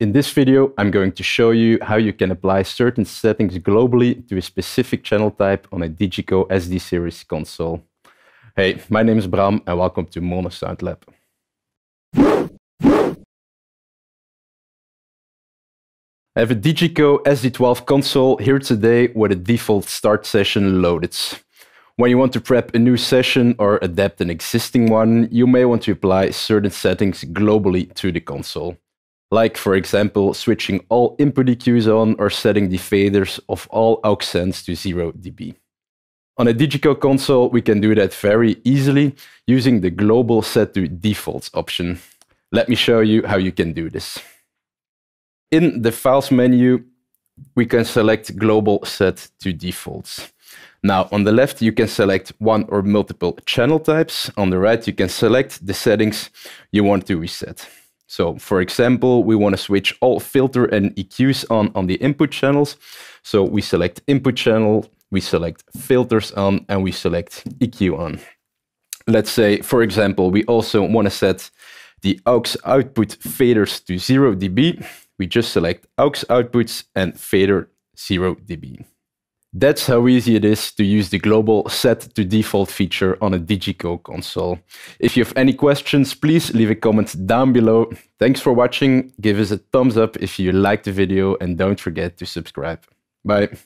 In this video, I'm going to show you how you can apply certain settings globally to a specific channel type on a Digico SD series console. Hey, my name is Bram and welcome to Mono Sound Lab. I have a Digico SD12 console here today with a default start session loaded. When you want to prep a new session or adapt an existing one, you may want to apply certain settings globally to the console like for example switching all input EQs on or setting the faders of all aux sends to 0 dB. On a Digico console, we can do that very easily using the global set to defaults option. Let me show you how you can do this. In the files menu, we can select global set to defaults. Now, on the left, you can select one or multiple channel types. On the right, you can select the settings you want to reset. So for example, we want to switch all filter and EQs on on the input channels. So we select input channel, we select filters on, and we select EQ on. Let's say, for example, we also want to set the aux output faders to 0 dB. We just select aux outputs and fader 0 dB. That's how easy it is to use the global set to default feature on a Digico console. If you have any questions, please leave a comment down below. Thanks for watching. Give us a thumbs up if you liked the video and don't forget to subscribe. Bye.